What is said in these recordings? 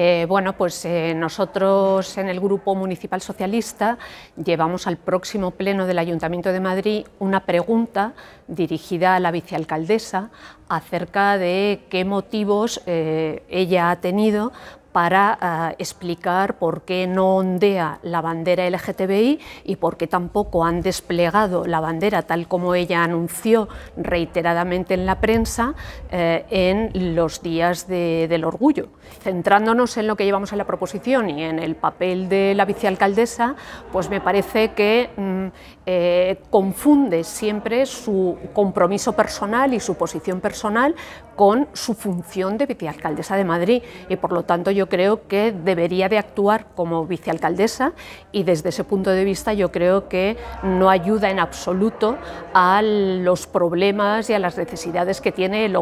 Eh, bueno, pues eh, nosotros en el Grupo Municipal Socialista llevamos al próximo pleno del Ayuntamiento de Madrid una pregunta dirigida a la vicealcaldesa acerca de qué motivos eh, ella ha tenido para eh, explicar por qué no ondea la bandera LGTBI y por qué tampoco han desplegado la bandera tal como ella anunció reiteradamente en la prensa eh, en los días del orgullo. Centrándonos en lo que llevamos en la proposición y en el papel de la vicealcaldesa, pues me parece que mm, eh, confunde siempre su compromiso personal y su posición personal con su función de vicealcaldesa de Madrid y por lo tanto yo creo que debería de actuar como vicealcaldesa y desde ese punto de vista yo creo que no ayuda en absoluto a los problemas y a las necesidades que tiene el,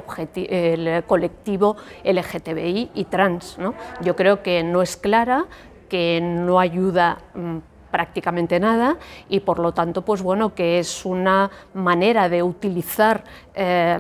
el colectivo LGTBI y trans. ¿no? Yo creo que no es clara, que no ayuda mm, prácticamente nada y por lo tanto pues bueno que es una manera de utilizar eh,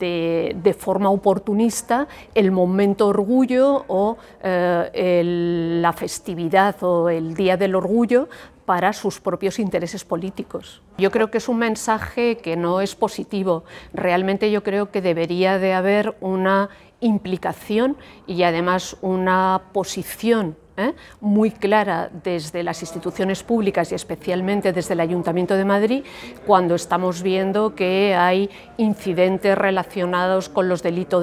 de, forma oportunista el momento orgullo o eh, la festividad o el día del orgullo para sus propios intereses políticos. Yo creo que es un mensaje que no es positivo. Realmente yo creo que debería de haber una implicación y además una posición ¿eh? muy clara desde las instituciones públicas y especialmente desde el Ayuntamiento de Madrid cuando estamos viendo que hay incidentes relacionados con los delitos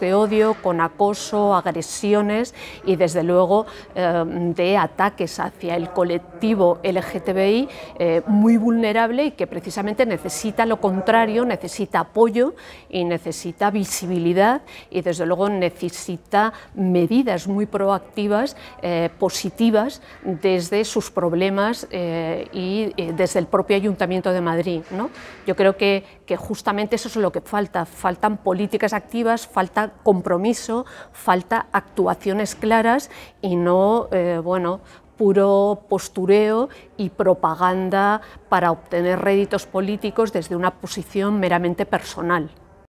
de odio, con acoso, agresiones y desde luego eh, de ataques hacia el colectivo LGTBI eh, muy vulnerable y que precisamente necesita lo contrario, necesita apoyo y necesita visibilidad y desde luego necesita medidas muy proactivas eh, positivas desde sus problemas eh, y eh, desde el propio Ayuntamiento de Madrid. ¿no? Yo creo que, justamente eso es lo que falta. Faltan políticas activas, falta compromiso, falta actuaciones claras y no, bueno, puro postureo y propaganda para obtener réditos políticos desde una posición meramente personal.